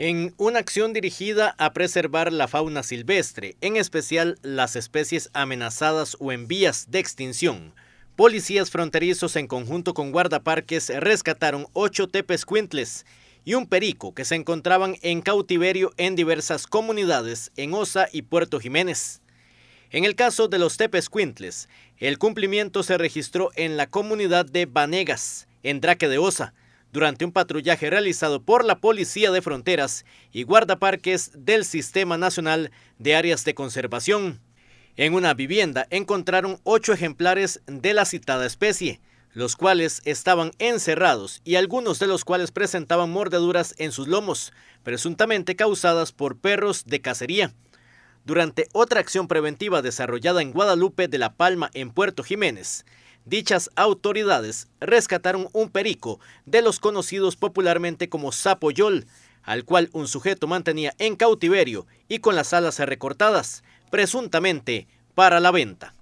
en una acción dirigida a preservar la fauna silvestre, en especial las especies amenazadas o en vías de extinción. Policías fronterizos en conjunto con guardaparques rescataron ocho tepescuintles y un perico que se encontraban en cautiverio en diversas comunidades en Osa y Puerto Jiménez. En el caso de los tepescuintles, el cumplimiento se registró en la comunidad de Banegas, en Draque de Osa, durante un patrullaje realizado por la Policía de Fronteras y guardaparques del Sistema Nacional de Áreas de Conservación. En una vivienda encontraron ocho ejemplares de la citada especie, los cuales estaban encerrados y algunos de los cuales presentaban mordeduras en sus lomos, presuntamente causadas por perros de cacería. Durante otra acción preventiva desarrollada en Guadalupe de La Palma, en Puerto Jiménez, Dichas autoridades rescataron un perico de los conocidos popularmente como sapoyol, al cual un sujeto mantenía en cautiverio y con las alas recortadas, presuntamente para la venta.